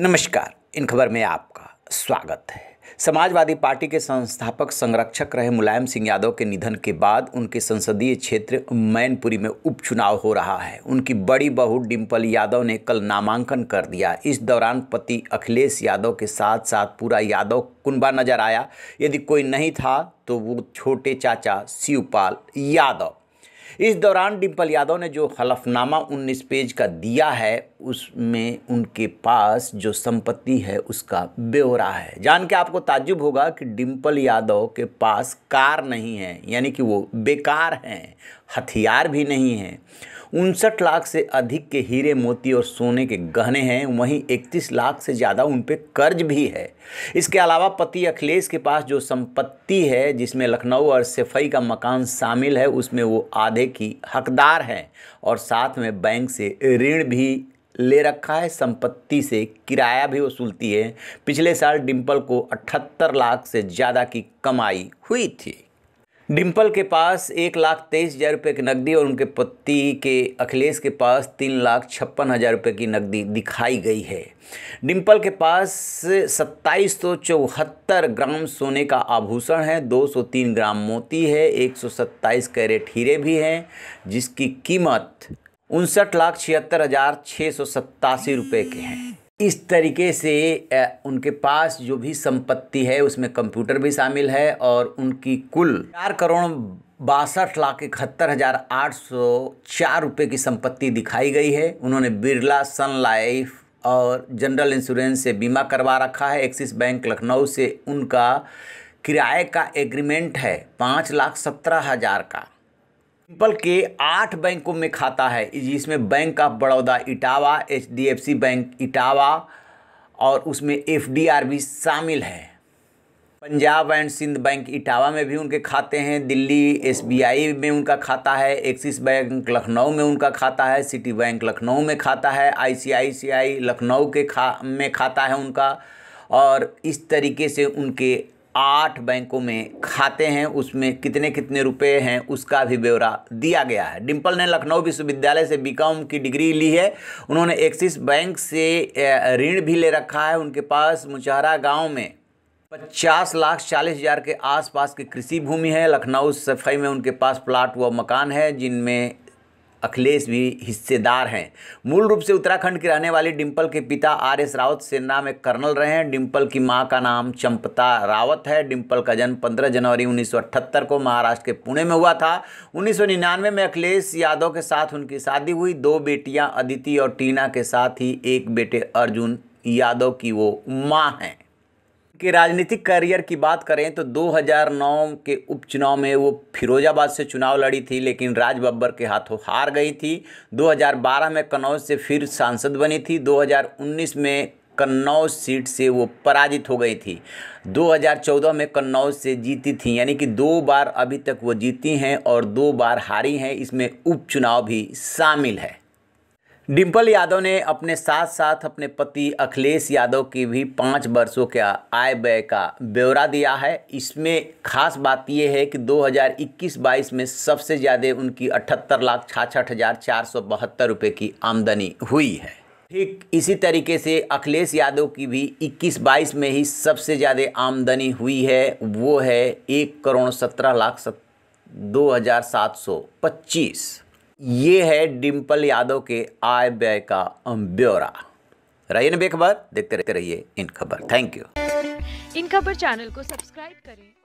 नमस्कार इन खबर में आपका स्वागत है समाजवादी पार्टी के संस्थापक संरक्षक रहे मुलायम सिंह यादव के निधन के बाद उनके संसदीय क्षेत्र मैनपुरी में उपचुनाव हो रहा है उनकी बड़ी बहू डिम्पल यादव ने कल नामांकन कर दिया इस दौरान पति अखिलेश यादव के साथ साथ पूरा यादव कुनबा नजर आया यदि कोई नहीं था तो वो छोटे चाचा शिवपाल यादव इस दौरान डिम्पल यादव ने जो हलफनामा 19 पेज का दिया है उसमें उनके पास जो संपत्ति है उसका ब्यौरा है जान के आपको ताज्जुब होगा कि डिम्पल यादव के पास कार नहीं है यानी कि वो बेकार हैं हथियार भी नहीं हैं उनसठ लाख से अधिक के हीरे मोती और सोने के गहने हैं वहीं इकतीस लाख से ज़्यादा उन पर कर्ज भी है इसके अलावा पति अखिलेश के पास जो संपत्ति है जिसमें लखनऊ और सेफई का मकान शामिल है उसमें वो आधे की हकदार हैं और साथ में बैंक से ऋण भी ले रखा है संपत्ति से किराया भी वसूलती है पिछले साल डिम्पल को अठहत्तर लाख से ज़्यादा की कमाई हुई थी डिम्पल के पास एक लाख तेईस हज़ार रुपये की नकदी और उनके पति के अखिलेश के पास तीन लाख छप्पन हज़ार रुपये की नकदी दिखाई गई है डिम्पल के पास सत्ताईस सौ चौहत्तर ग्राम सोने का आभूषण है दो सौ तीन ग्राम मोती है एक सौ सत्ताईस कैरेट हीरे भी हैं जिसकी कीमत उनसठ लाख छिहत्तर हज़ार छः सौ सत्तासी रुपये के हैं इस तरीके से उनके पास जो भी संपत्ति है उसमें कंप्यूटर भी शामिल है और उनकी कुल चार करोड़ बासठ लाख इकहत्तर हज़ार आठ सौ चार रुपये की संपत्ति दिखाई गई है उन्होंने बिरला सन लाइफ और जनरल इंश्योरेंस से बीमा करवा रखा है एक्सिस बैंक लखनऊ से उनका किराए का एग्रीमेंट है पाँच लाख सत्रह हज़ार का पीपल के आठ बैंकों में खाता है जिसमें bank of Baroda Etawah H bank Etawah और उसमें एफ भी शामिल है पंजाब एंड सिंध बैंक इटावा में भी उनके खाते हैं दिल्ली एसबीआई में उनका खाता है एक्सिस बैंक लखनऊ में उनका खाता है सिटी बैंक लखनऊ में खाता है आईसीआईसीआई लखनऊ के खा में खाता है उनका और इस तरीके से उनके आठ बैंकों में खाते हैं उसमें कितने कितने रुपए हैं उसका भी ब्यौरा दिया गया है डिम्पल ने लखनऊ विश्वविद्यालय से बीकॉम की डिग्री ली है उन्होंने एक्सिस बैंक से ऋण भी ले रखा है उनके पास मुचहरा गांव में पचास लाख चालीस हज़ार के आसपास की कृषि भूमि है लखनऊ सफाई में उनके पास प्लाट व मकान है जिनमें अखिलेश भी हिस्सेदार हैं मूल रूप से उत्तराखंड की रहने वाली डिम्पल के पिता आर एस रावत सेना में कर्नल रहे हैं डिम्पल की मां का नाम चंपता रावत है डिम्पल का जन्म 15 जनवरी 1978 को महाराष्ट्र के पुणे में हुआ था 1999 में अखिलेश यादव के साथ उनकी शादी हुई दो बेटियां अदिति और टीना के साथ ही एक बेटे अर्जुन यादव की वो माँ हैं के राजनीतिक करियर की बात करें तो 2009 के उपचुनाव में वो फिरोजाबाद से चुनाव लड़ी थी लेकिन राज बब्बर के हाथों हार गई थी 2012 में कन्नौज से फिर सांसद बनी थी 2019 में कन्नौज सीट से वो पराजित हो गई थी 2014 में कन्नौज से जीती थी यानी कि दो बार अभी तक वो जीती हैं और दो बार हारी हैं इसमें उपचुनाव भी शामिल है डिम्पल यादव ने अपने साथ साथ अपने पति अखिलेश यादव की भी पाँच वर्षों का आय व्यय का ब्यौरा दिया है इसमें खास बात यह है कि 2021-22 में सबसे ज़्यादा उनकी अठहत्तर लाख छाछठ हज़ार चार सौ बहत्तर रुपये की आमदनी हुई है ठीक इसी तरीके से अखिलेश यादव की भी 21-22 में ही सबसे ज़्यादा आमदनी हुई है वो है एक करोड़ सत्रह लाख सत दो हज़ार सात सौ पच्चीस ये है डिम्पल यादव के आय व्यय का ब्यौरा रहिए ना बेखबर देखते रहते रहिए इन खबर थैंक यू इन खबर चैनल को सब्सक्राइब करें